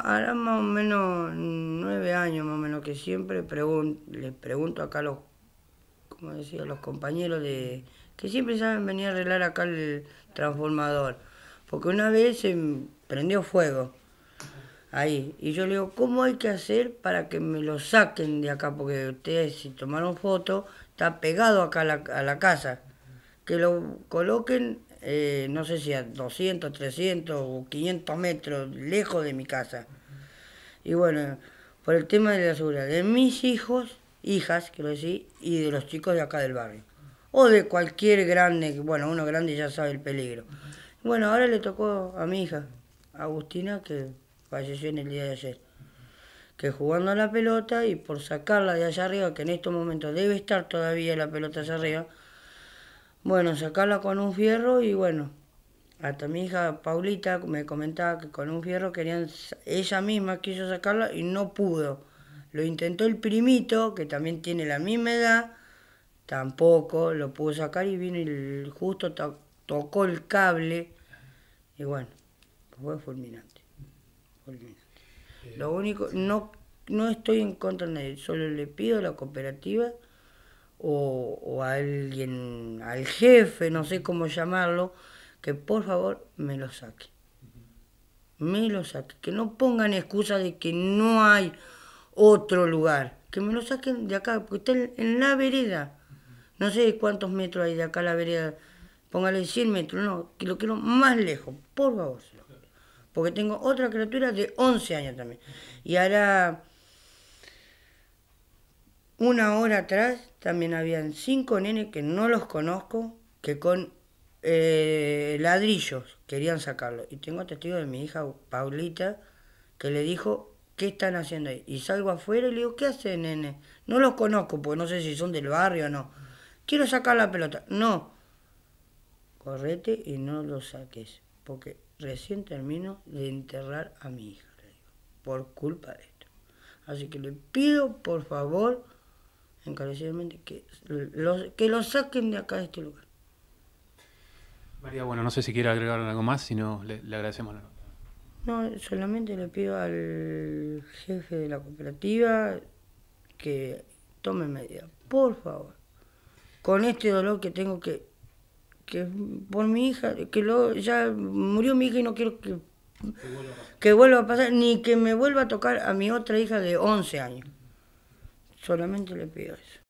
ahora más o menos nueve años, más o menos, que siempre les pregunto acá a los, como decía, los compañeros de que siempre saben venir a arreglar acá el transformador. Porque una vez se prendió fuego ahí. Y yo le digo, ¿cómo hay que hacer para que me lo saquen de acá? Porque ustedes si tomaron foto, está pegado acá a la, a la casa. Que lo coloquen eh, no sé si a 200, 300 o 500 metros lejos de mi casa. Y bueno, por el tema de la seguridad de mis hijos, hijas, quiero decir, y de los chicos de acá del barrio. O de cualquier grande, bueno, uno grande ya sabe el peligro. Bueno, ahora le tocó a mi hija, Agustina, que falleció en el día de ayer. Que jugando a la pelota y por sacarla de allá arriba, que en estos momentos debe estar todavía la pelota allá arriba, bueno, sacarla con un fierro y bueno, hasta mi hija Paulita me comentaba que con un fierro querían, ella misma quiso sacarla y no pudo. Lo intentó el primito, que también tiene la misma edad, tampoco lo pudo sacar y vino el justo tocó el cable y bueno, fue fulminante. Lo único, no, no estoy en contra de nadie, solo le pido a la cooperativa o, a alguien, al jefe, no sé cómo llamarlo, que por favor me lo saque. Me lo saque. Que no pongan excusa de que no hay otro lugar. Que me lo saquen de acá, porque está en, la vereda. No sé cuántos metros hay de acá a la vereda. Póngale 100 metros, no, que lo quiero más lejos, por favor. Porque tengo otra criatura de 11 años también. Y ahora una hora atrás también habían cinco nenes que no los conozco, que con eh, ladrillos querían sacarlo. Y tengo testigo de mi hija Paulita, que le dijo, ¿qué están haciendo ahí? Y salgo afuera y le digo, ¿qué hacen, nene? No los conozco, porque no sé si son del barrio o no. Quiero sacar la pelota. No. Correte y no lo saques, porque recién termino de enterrar a mi hija, le digo, por culpa de esto. Así que le pido, por favor, encarecidamente, que lo que saquen de acá de este lugar. María, bueno, no sé si quiere agregar algo más, sino le, agradecemos la nota. No, solamente le pido al jefe de la cooperativa que tome medidas, por favor. Con este dolor que tengo que, que por mi hija, que lo, ya murió mi hija y no quiero que, que vuelva a pasar, ni que me vuelva a tocar a mi otra hija de 11 años. Solamente le pido eso.